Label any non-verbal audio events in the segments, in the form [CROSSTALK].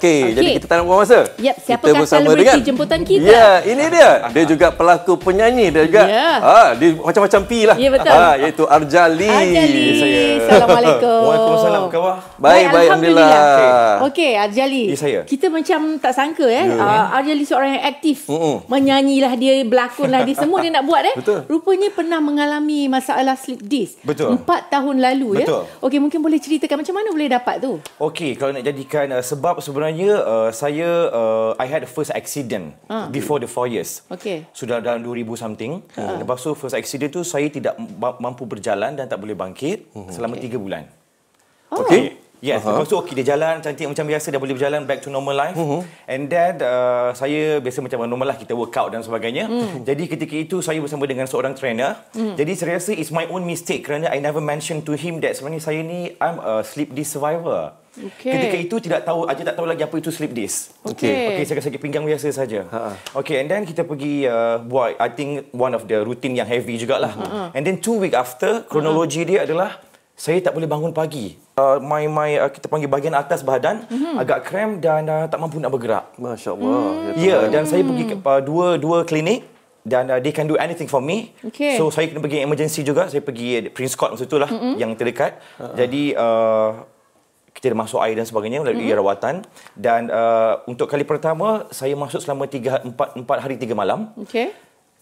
Okey, okay. jadi kita tanam kuasa. Yep, siapa kata selebriti jemputan kita? Ya, yeah, ini dia. Ah, ah, dia juga ah. pelaku penyanyi dia juga. Yeah. Ya. Ha, dia macam-macam pi lah. yeah, ya, Ha, iaitu Arjali. Arjali. Assalamualaikum. Waalaikumsalam khabar? Baik, baik. Alhamdulillah. Okey, okay, Arjali. Ya, saya. Kita macam tak sangka, eh. Ya, Uh, Arjali seorang yang aktif. Uh-uh. Menyanyilah dia, berlakonlah dia. Semua dia nak buat, eh. [LAUGHS] Betul. Rupanya pernah mengalami masalah sleep disk. Betul. Empat tahun lalu, Betul. ya. Betul. Okey, mungkin boleh ceritakan macam mana boleh dapat tu? Okey, kalau nak jadikan uh, sebab sebenarnya, uh, saya, uh, I had the first accident uh. before the four years. Okey. Sudah dalam 2000 something. Uh. Lepas tu, first accident tu, saya tidak mampu berjalan dan tak boleh bangkit uh-huh. selama okay. tiga bulan. Oh. Okay. Yes, uh-huh. lepas tu okey dia jalan cantik macam biasa dah boleh berjalan back to normal life. Uh-huh. And then uh, saya biasa macam normal lah kita workout dan sebagainya. Uh-huh. Jadi ketika itu saya bersama dengan seorang trainer. Uh-huh. Jadi saya rasa it's my own mistake kerana I never mention to him that sebenarnya saya ni I'm a sleep disc survivor. Okay. Ketika itu tidak tahu aja tak tahu lagi apa itu sleep disc. Okay. Okay, saya sakit pinggang biasa saja. Uh-huh. Okay, and then kita pergi uh, buat I think one of the routine yang heavy jugalah. Uh-huh. And then two week after kronologi uh-huh. dia adalah saya tak boleh bangun pagi mai-mai uh, uh, kita panggil bahagian atas badan mm-hmm. agak krem dan uh, tak mampu nak bergerak. Masya-Allah. Mm-hmm. Ya, dan saya pergi ke hmm. uh, dua dua klinik dan uh, they can do anything for me. Okay. So saya kena pergi emergency juga. Saya pergi uh, Prince Court masa itulah mm-hmm. yang terdekat. Uh-huh. Jadi uh, kita dah masuk air dan sebagainya melalui mm-hmm. rawatan dan uh, untuk kali pertama saya masuk selama 3 4 4 hari 3 malam. Okey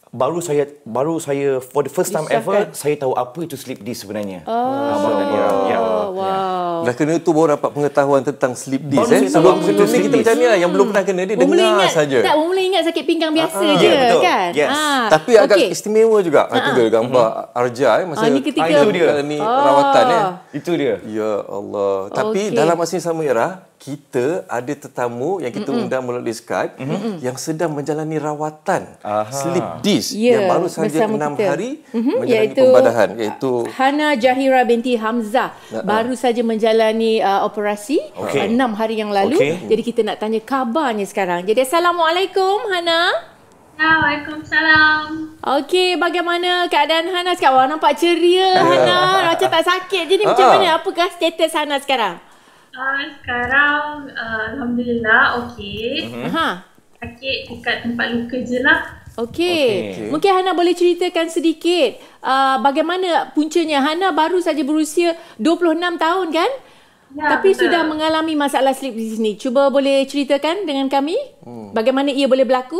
baru saya baru saya for the first time ever kan? saya tahu apa itu sleep disc sebenarnya. Oh, so, yeah. Yeah. Yeah. wow. Ya. Dah kena tu baru dapat pengetahuan tentang sleep disc eh. Sebelum ni kita macam ni lah yang belum pernah kena dia umulai dengar saja. Tak boleh ingat sakit pinggang biasa uh je yeah, kan. Yes. Ah. Tapi okay. agak istimewa juga. Uh-huh. Aku uh-huh. gambar mhm. Arja eh masa uh, ketika dia. ni eh. oh. rawatan eh. Itu dia. Ya Allah. Tapi okay. dalam masa yang sama era kita ada tetamu yang kita Mm-mm. undang melalui Skype Mm-mm. yang sedang menjalani rawatan Aha. sleep disk yeah, yang baru sahaja enam kita. hari mm-hmm. menjalani iaitu, pembadahan iaitu Hana Jahira binti Hamzah uh-huh. baru sahaja menjalani uh, operasi okay. uh, hari yang lalu okay. jadi kita nak tanya khabarnya sekarang jadi assalamualaikum Hana Waalaikumsalam. Okey, bagaimana keadaan Hana sekarang? Wah, nampak ceria [LAUGHS] Hana. Macam tak sakit je ni. Macam ah. mana? Apakah status Hana sekarang? Ah, sekarang uh, alhamdulillah okey. Ha. Uh-huh. Sakit dekat tempat luka je lah. Okey. Okay. Mungkin Hana boleh ceritakan sedikit uh, bagaimana puncanya. Hana baru saja berusia 26 tahun kan? Ya, Tapi betul. sudah mengalami masalah sleep di sini. Cuba boleh ceritakan dengan kami hmm. bagaimana ia boleh berlaku?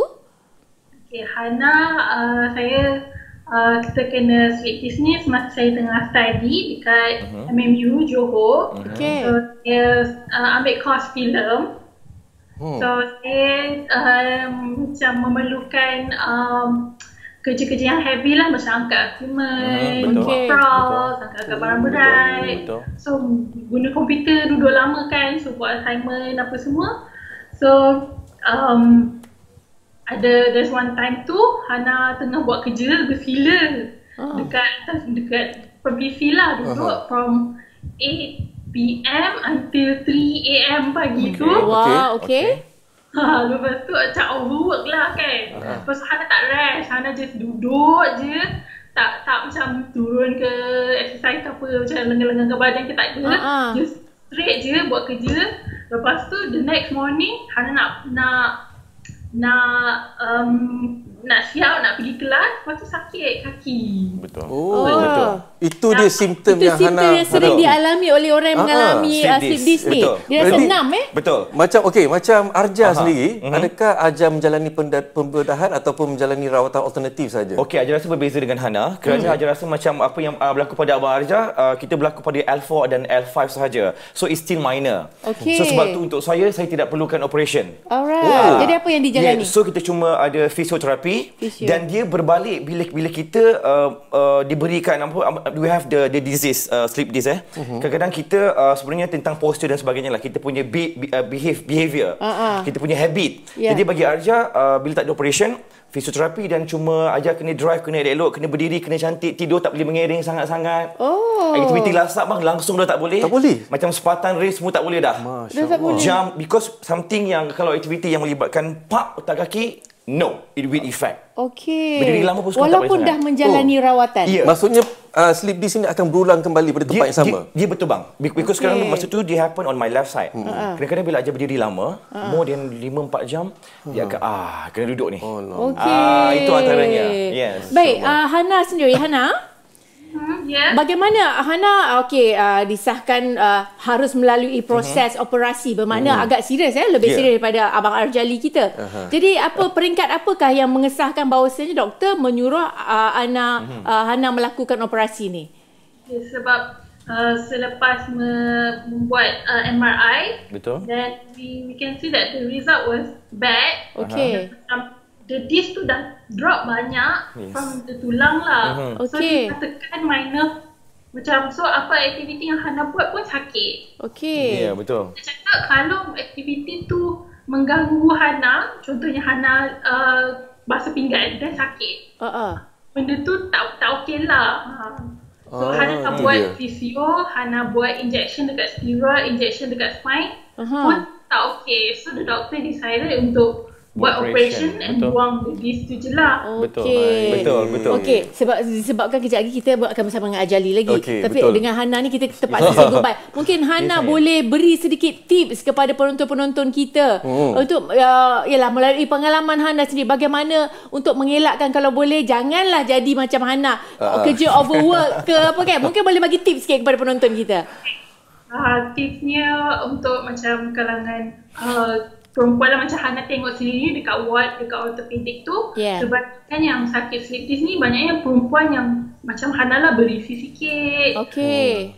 Okey, Hana uh, saya uh, kita kena selektif ni semasa saya tengah study dekat uh-huh. Mhm. MMU Johor. Mhm. Okay. So saya uh, ambil course film. Hmm. So saya um, macam memerlukan um, kerja-kerja yang heavy lah macam angkat akumen, uh, buat pros, angkat agak barang berat. So guna komputer duduk lama kan, so buat assignment apa semua. So um, ada there's one time tu Hana tengah buat kerja the filler oh. Ah. dekat atas dekat pergi villa tu uh-huh. from 8 pm until 3 am pagi okay. tu. Wow, okay. okay. Ha, lepas tu macam overwork lah kan. Uh-huh. Lepas Hana tak rest, Hana just duduk je. Tak tak macam turun ke exercise apa, macam lengan-lengan ke badan ke tak ada. Uh-huh. Just straight je buat kerja. Lepas tu the next morning Hana nak nak nak um, nak siap nak pergi kelas lepas tu sakit kaki. Betul. Oh, betul. betul itu dia ah, simptom itu yang Hana Itu simptom yang sering dialami oleh orang yang ah, ah. mengalami ah, sleep, sleep disk Dia rasa enam eh. Betul. Macam okay, macam Arja Aha. sendiri, mm-hmm. adakah Arja menjalani pembedahan ataupun menjalani rawatan alternatif saja? Okey, Arja rasa berbeza dengan Hana. Kerana mm-hmm. Arja rasa macam apa yang uh, berlaku pada Abang Arja, uh, kita berlaku pada L4 dan L5 sahaja. So it's still minor. Okay. So sebab tu untuk saya, saya tidak perlukan operasi. Alright. Oh. Jadi apa yang dijalani? Yeah. So kita cuma ada fisioterapi Fisio. dan dia berbalik bila, bila kita uh, uh, diberikan apa, Uh, we have the the disease uh, sleep disease eh. Mm-hmm. Kadang-kadang kita uh, sebenarnya tentang posture dan sebagainya lah kita punya be, be, uh, behave behavior. Uh-uh. Kita punya habit. Yeah. Jadi bagi Arja uh, bila tak ada operation fisioterapi dan cuma ajar kena drive kena elok kena berdiri kena cantik tidur tak boleh mengiring sangat-sangat. Oh. Aktiviti lasak bang langsung dah tak boleh. Tak boleh. Macam sepatan race semua tak boleh dah. Masya-Allah. Jam because something yang kalau aktiviti yang melibatkan pak otak kaki No, it will effect. Okay. Berdiri lama pun suka Walaupun dah menjalani oh. rawatan. Yeah. Maksudnya uh, sleep disc ni akan berulang kembali pada tempat dia, yang sama. Dia, dia betul bang. Because okay. sekarang tu masa tu dia happen on my left side. Hmm. Uh-huh. bila aja berdiri lama, uh-huh. more than 5 4 jam, uh-huh. dia mm-hmm. akan ah kena duduk ni. Oh, no. Okey. Ah itu antaranya. Yes. Baik, so, uh, Hana sendiri, Hana. Hmm? Yeah. Bagaimana uh, Hana uh, okay uh, disahkan uh, harus melalui proses uh-huh. operasi bermakna uh-huh. agak serius eh? lebih yeah. serius daripada abang Arjali kita. Uh-huh. Jadi apa peringkat apakah yang mengesahkan bahawasanya doktor menyuruh uh, Hana uh-huh. uh, Hana melakukan operasi ni? Okay, sebab uh, selepas membuat uh, MRI betul dan we, we can see that the result was bad. Okay. Uh-huh the disc tu dah drop banyak yes. from the tulang lah. Uh-huh. Okay. So, dia katakan minor macam so apa aktiviti yang Hana buat pun sakit. Okay. Ya, yeah, betul. Dia cakap kalau aktiviti tu mengganggu Hana, contohnya Hana uh, basah pinggan dan sakit. Uh-uh. Benda tu tak, tak okay lah. Ha. So, uh, Hana ah, tak buat physio, Hana buat injection dekat steroid, injection dekat spine uh-huh. pun tak okay. So, the doctor decided untuk buat operation and buang babies tu je lah. Okay. Okay. Betul, betul. Okay, sebab sebabkan kejap lagi kita akan bersama dengan Ajali lagi. Okay, Tapi betul. dengan Hana ni kita [LAUGHS] terpaksa say goodbye. Mungkin Hana yes, boleh saya. beri sedikit tips kepada penonton-penonton kita oh. untuk uh, yalah, melalui pengalaman Hana sendiri. Bagaimana untuk mengelakkan kalau boleh janganlah jadi macam Hana. Uh. Kerja overwork ke apa kan. Mungkin boleh bagi tips sikit kepada penonton kita. Uh, tipsnya untuk macam kalangan uh, perempuan lah macam Hana tengok sendiri dekat ward, dekat ortopedik tu yeah. sebabkan yang sakit sleep disc ni banyaknya perempuan yang macam Hana lah berisi sikit. Okay.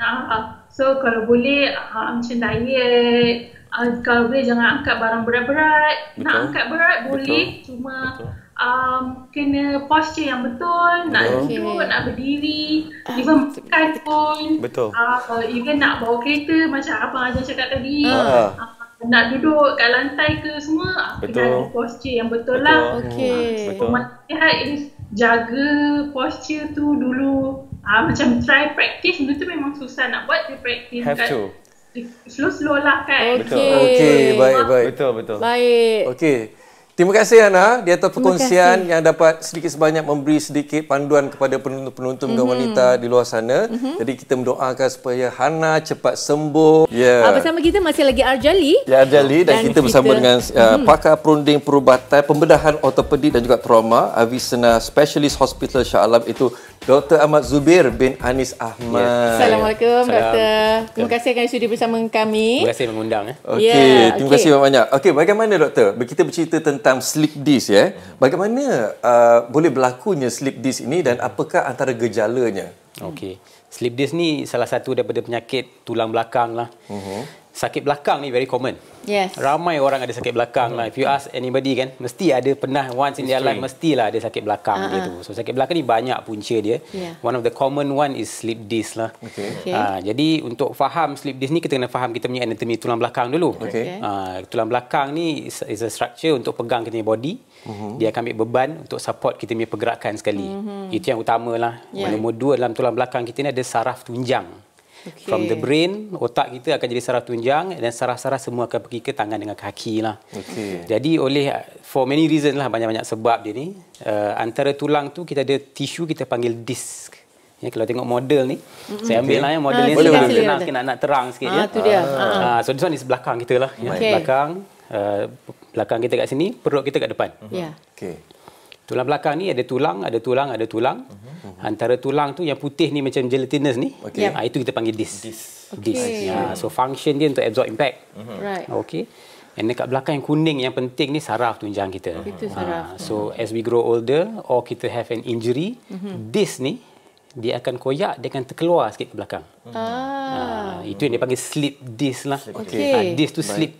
Nah, uh, so kalau boleh uh, macam diet, uh, kalau boleh jangan angkat barang berat-berat. Nak angkat berat boleh, Betul. cuma Betul. Um, kena posture yang betul, nak okay. duduk, nak berdiri, uh, even makan pun, betul. Uh, even nak bawa kereta macam apa Azhar cakap tadi. Uh. Uh, nak duduk kat lantai ke semua betul. kena ada posture yang betul, lah. betul. lah okay. Hmm, betul. pemasihat is jaga posture tu dulu ah uh, macam try practice dulu tu memang susah nak buat dia practice have to slow-slow lah kan okay. betul okay. baik baik betul betul baik okay. Terima kasih Ana di atas perkongsian yang dapat sedikit sebanyak memberi sedikit panduan kepada penonton-penonton mm-hmm. wanita di luar sana. Mm-hmm. Jadi kita mendoakan supaya Hana cepat sembuh. Ya. Yeah. Uh, bersama kita masih lagi Arjali. Ya Arjali dan, dan kita, kita bersama kita... dengan uh, mm-hmm. pakar perunding perubatan pembedahan ortopedik dan juga trauma Avicenna Specialist Hospital Shah Alam itu Dr. Ahmad Zubir bin Anis Ahmad. Yes. Ya. Assalamualaikum, Doktor. Terima kasih kerana sudi bersama kami. Terima kasih mengundang. Eh. Ya, okey, yeah, terima kasih banyak-banyak. Okey, bagaimana Doktor? Kita bercerita tentang sleep disc. Ya. Bagaimana uh, boleh berlakunya sleep disc ini dan apakah antara gejalanya? Hmm. Okey. Sleep disc ni salah satu daripada penyakit tulang belakang lah. Uh-huh. Sakit belakang ni very common. Yes. Ramai orang ada sakit belakang uh-huh. lah. If you ask anybody kan, mesti ada pernah once in their life, mestilah ada sakit belakang uh-huh. So, sakit belakang ni banyak punca dia. Yeah. One of the common one is sleep disc lah. Okay. okay. Ha, ah, jadi, untuk faham sleep disc ni, kita kena faham kita punya anatomy tulang belakang dulu. Okay. Ha, tulang belakang ni is, is a structure untuk pegang kita punya body. Uhum. Dia akan ambil beban untuk support kita punya pergerakan sekali. Uhum. Itu yang utamalah. Yeah. Nombor dua dalam tulang belakang kita ni ada saraf tunjang. Okay. From the brain, otak kita akan jadi saraf tunjang dan saraf-saraf semua akan pergi ke tangan dengan kaki lah. Okay. Jadi oleh, for many reasons lah, banyak-banyak sebab dia ni. Uh, antara tulang tu kita ada tisu kita panggil disk. Ya, kalau tengok model ni, mm-hmm. saya ambil okay. lah ya model ah, ni. Boleh, boleh. Lah, nak, nak, terang sikit ha, ya. Itu dia. Ha. Ha. So this one belakang kita lah. Ya. Okay. belakang. Uh, belakang kita kat sini, perut kita kat depan. Mhm. Ya. Yeah. Okey. Tulang belakang ni ada tulang, ada tulang, ada tulang. Uh-huh. Antara tulang tu yang putih ni macam gelatinous ni. Okay. Yeah. Ya. Ha, itu kita panggil disc. Disc. Okay. Ya, so function dia untuk absorb impact. Uh-huh. Right. Okey. And dekat belakang yang kuning yang penting ni saraf tunjang kita. Itu ah, saraf. Ha, so as we grow older or kita have an injury, uh-huh. disc ni dia akan koyak dia akan terkeluar sikit ke belakang. Ah. uh Ha, itu yang dipanggil slip disc lah. Okay. Ha, ah, disc tu Baik. slip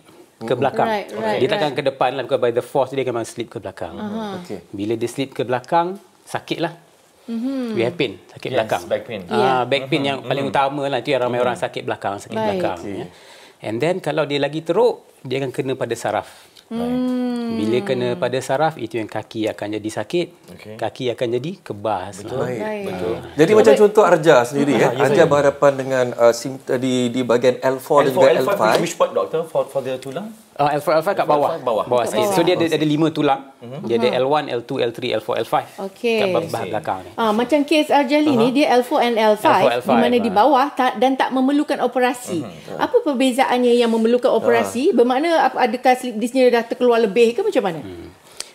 ke belakang. Right, right, okay. Dia takkan right. ke depan lah. Bukan by the force, dia akan memang slip ke belakang. Uh-huh. Okay. Bila dia slip ke belakang, sakit lah. Mm-hmm. We have pain, sakit yes, belakang. back pain. Uh, Back pain yang mm-hmm. paling mm-hmm. utama lah. Itu yang ramai mm-hmm. orang sakit belakang. Sakit right. belakang. Okay. Ya. And then kalau dia lagi teruk, dia akan kena pada saraf. Hmm. Bila kena pada saraf itu yang kaki akan jadi sakit. Okay. Kaki akan jadi kebas. Lah. Betul. Baik. Baik. Betul. Jadi Betul. macam contoh Arja sendiri ah, eh. ya. Arja yes, berhadapan dengan uh, di di bahagian L4, L4 dan juga L5. L5 which part doctor for for the tulang? Uh, L4 L5 kat bawah. L4 bawah. Bawah sikit. So dia ada ada lima tulang. Mm-hmm. Dia ada L1, L2, L3, L4, L5. Okay. Kat bahagian belakang ni. Ah uh, macam kes Arjali uh-huh. ni mhm. dia L4 and L5, L4, L5 di mana di ah. bawah tak, dan tak memerlukan operasi. Uh-huh. Apa perbezaannya yang memerlukan ah. operasi? Uh. Bermakna adakah sleep ni dah terkeluar lebih ke macam mana? Hmm.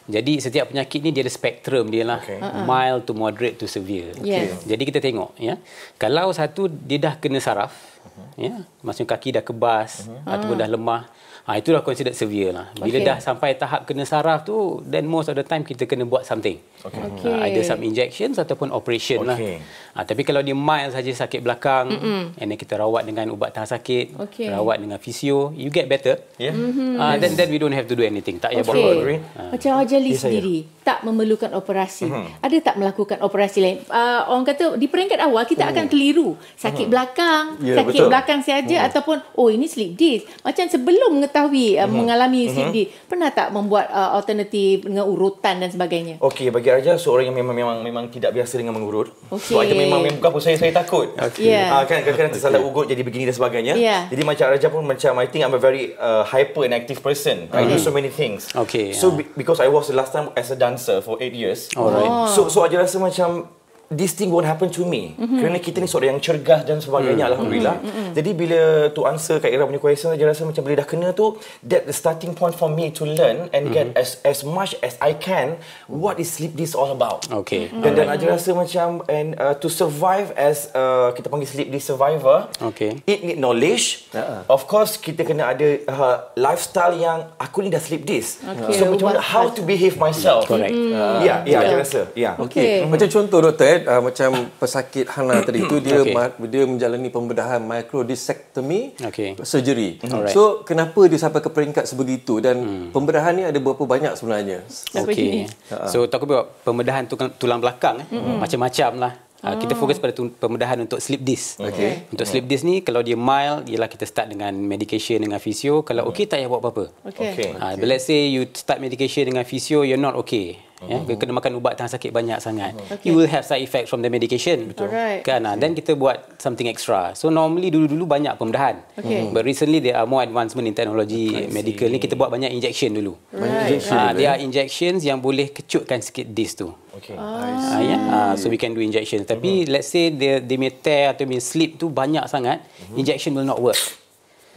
Jadi setiap penyakit ni dia ada spektrum dia lah. Okay. Uh-huh. Ah, mild to moderate to severe. Okay. Jadi kita tengok ya. Kalau satu dia dah kena saraf uh-huh. ya, maksudnya kaki dah kebas uh-huh. ataupun dah lemah Ha, dah considered severe lah. Bila okay. dah sampai tahap kena saraf tu, then most of the time kita kena buat something. Okay. Okay. Either some injections ataupun operation okay. lah. Ha, tapi kalau dia mild saja sakit belakang, Mm-mm. and then kita rawat dengan ubat tahan sakit, okay. rawat dengan fisio, you get better. Yeah. Mm-hmm. Uh, then, then we don't have to do anything. Tak payah okay. bawa ha. Macam Ajali yes, sendiri, saya. tak memerlukan operasi. Mm-hmm. Ada tak melakukan operasi lain? Uh, orang kata, di peringkat awal, kita mm-hmm. akan keliru. Sakit mm-hmm. belakang, yeah, sakit betul. belakang saja mm-hmm. ataupun, oh ini sleep disc. Macam sebelum mengetahui, uh, mm-hmm. mengalami sleep mm-hmm. disc, pernah tak membuat uh, alternatif dengan urutan dan sebagainya? Okay, bagi Bukit Raja seorang yang memang memang memang tidak biasa dengan mengurut. Okay. Sebab so, memang memang bukan pun saya saya takut. Okay. Ah, yeah. Uh, kan kadang-kadang tersalah ugut jadi begini dan sebagainya. Yeah. Jadi macam Raja pun macam I think I'm a very uh, hyper and active person. Mm. I do mm-hmm. so many things. Okay, so yeah. because I was the last time as a dancer for 8 years. Alright. Oh. So so I rasa macam this thing won't happen to me. Mm-hmm. Kerana kita ni seorang yang cergas dan sebagainya, mm-hmm. Alhamdulillah. Mm-hmm. Jadi bila tu answer Kak Ira punya question, saya rasa macam bila dah kena tu, that the starting point for me to learn and mm-hmm. get hmm. as as much as I can, what is sleep this all about? Okay. Dan saya right. rasa macam, and uh, to survive as, uh, kita panggil sleep this survivor, okay. it need knowledge. Uh-huh. Of course, kita kena ada uh, lifestyle yang, aku ni dah sleep this. Okay. So, macam mana, how to behave myself. Correct. Uh, yeah, yeah, yeah. saya rasa. Yeah. Okay. okay. Mm-hmm. Macam contoh, Doktor, eh, kan uh, macam pesakit Hana [COUGHS] tadi itu dia okay. dia menjalani pembedahan microdiscectomy okay. surgery. Mm-hmm. Alright. So kenapa dia sampai ke peringkat sebegitu dan hmm. pembedahan ni ada berapa banyak sebenarnya? Okey. So tak apa pembedahan tulang, tulang belakang hmm. macam-macam lah. Uh, kita fokus pada pembedahan untuk slip disc. Okay. Untuk mm-hmm. slip disc ni kalau dia mild ialah kita start dengan medication dengan physio kalau mm-hmm. okey tak payah buat apa-apa. Okay. Uh, let's say you start medication dengan physio you're not okay. Ya, uh-huh. kena makan ubat tengah sakit banyak sangat. Oh. Okay. You will have side effect from the medication. Betul. Alright. Kan? Okay. Ah, then kita buat something extra. So normally dulu-dulu banyak pembedahan. Okay. But recently there are more advancement in technology okay. medical ni kita buat banyak injection dulu. Banyak right. injection. Ah, uh, there eh? are injections yang boleh kecutkan sikit this tu. Okay. Ah, uh, ah, yeah. Ya? Uh, so we can do injection. Tapi uh-huh. let's say they they may atau may slip tu banyak sangat, uh-huh. injection will not work.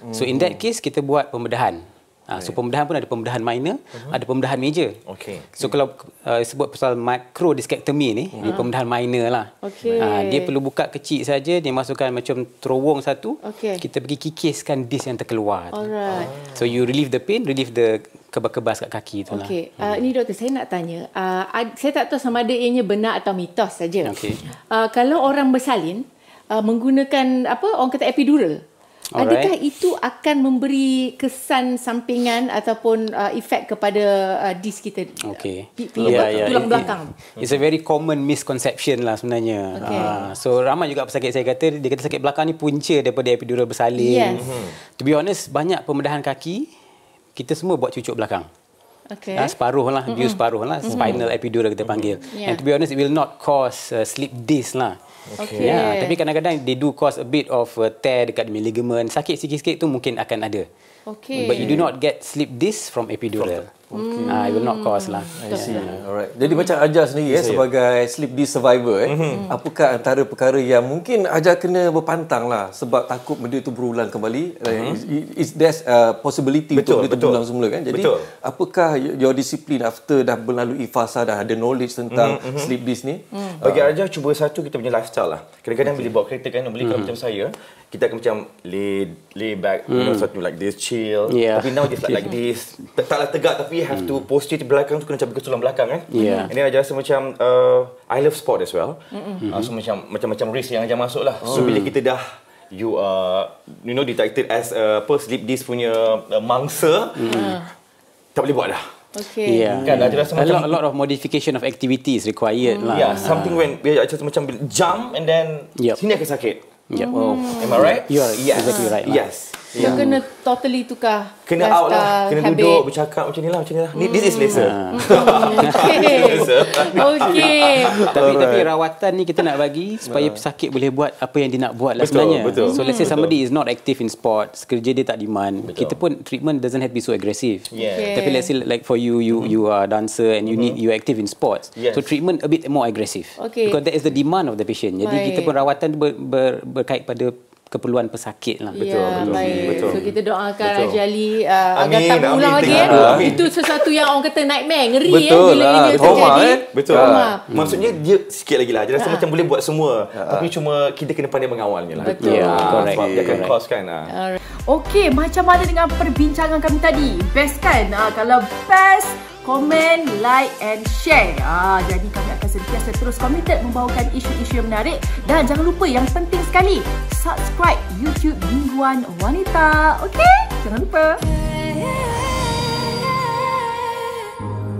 Uh-huh. So in that case kita buat pembedahan. Okay. Ah, so pembedahan pun ada pembedahan minor, uh-huh. ada pembedahan major. Okay. So kalau uh, sebut pasal makro discectomy ni, uh-huh. ni pembedahan minor lah. Okay. Uh, dia perlu buka kecil saja, dia masukkan macam terowong satu. Okay. Kita pergi kikiskan disk yang terkeluar. Alright. Oh. So you relieve the pain, relieve the kebas-kebas kat kaki tu lah. Okay. Uh, hmm. Ni doktor, saya nak tanya. Uh, saya tak tahu sama ada ianya benar atau mitos saja. Okay. Uh, kalau orang bersalin, uh, menggunakan apa orang kata epidural. Adakah itu akan memberi kesan sampingan ataupun uh, efek kepada uh, disk kita? Uh, okay. Tulang yeah, yeah, yeah. belakang. It's a very common misconception lah sebenarnya. Okay. Uh, so ramai juga pesakit saya kata, dia kata sakit belakang ni punca daripada epidural bersalin. Yes. Mm-hmm. To be honest, banyak pembedahan kaki, kita semua buat cucuk belakang. Okay. Ha, separuh lah, mm-hmm. view separuh lah, mm-hmm. spinal epidural kita panggil. Yeah. And to be honest, it will not cause uh, slip disk lah. Okay. Yeah, ya, tapi kadang-kadang they do cause a bit of a tear dekat ligament. Sakit sikit-sikit tu mungkin akan ada. Okay. But you do not get sleep disc from epidural. From Okay. Ah, it will not cause lah. Hmm. I see. Yeah. Alright. Jadi macam Ajar sendiri eh, sebagai sleep disc survivor eh, mm-hmm. mm-hmm. apakah antara perkara yang mungkin Ajar kena berpantang lah sebab takut benda itu berulang kembali? Eh, mm-hmm. Is, there uh, possibility betul, untuk benda itu berulang semula kan? Jadi betul. apakah your discipline after dah melalui fasa dah ada knowledge tentang mm-hmm. mm-hmm. sleep disc ni? Mm. Bagi Ajar cuba satu kita punya lifestyle lah. Kadang-kadang okay. bila bawa kereta kan, beli mm. kalau mm-hmm. macam saya, kita akan macam lay, lay back, mm. you know, mm. something like this, chill. Yeah. Tapi now just like, [LAUGHS] like this. Tak, taklah tegak tapi have to hmm. post it belakang tu kena cabut ke tulang belakang kan. Yeah. And then I macam uh, I love sport as well. Mm -hmm. uh, so macam macam-macam race yang macam masuk lah. Oh. So bila kita dah you are uh, you know detected as a uh, sleep disc punya uh, mangsa mm. tak boleh buat dah Okay. Yeah. Kan, yeah. Rasa macam, a, lot, a lot of modification of activities required mm. lah. Yeah, something uh. when we yeah, macam jump and then yep. sini akan sakit. Yep. Oh. Mm. Am I right? You are yes. exactly right. Yes. Lah. yes. So yang kena totally tukar Kena out lah Kena habit. duduk Bercakap macam ni lah Macam ni lah mm. This is laser hmm. [LAUGHS] Okay Okay [LAUGHS] tapi, tapi rawatan ni Kita nak bagi Supaya pesakit boleh buat Apa yang dia nak buat lah betul, Sebenarnya betul. So let's say hmm, somebody Is not active in sport Kerja dia tak demand betul. Kita pun treatment Doesn't have to be so aggressive yeah. okay. Tapi let's say Like for you You mm-hmm. you are dancer And you mm-hmm. need You active in sports yes. So treatment a bit more aggressive okay. Because that is the demand Of the patient Jadi Baik. kita pun rawatan ber, ber, Berkait pada keperluan pesakit lah betul ya, betul. Baik. betul so kita doakan betul. Raja Ali uh, agar tak pulang lagi amin. Eh. itu sesuatu yang orang kata nightmare ngeri eh, betul eh, bila lah. ini Homa, terjadi eh. betul lah. hmm. maksudnya dia sikit lagi lah dia rasa ha. macam boleh buat semua ha. tapi cuma kita kena pandai mengawalnya lah betul, betul. Ya, ah, correct. sebab dia akan cause kan ha. alright Okey, macam mana dengan perbincangan kami tadi? Best kan? Ha, kalau best, komen, like and share. Ha, jadi kami akan sentiasa terus komited membawakan isu-isu yang menarik. Dan jangan lupa yang penting sekali, subscribe YouTube Mingguan Wanita. Okey? Jangan lupa. Yeah, yeah.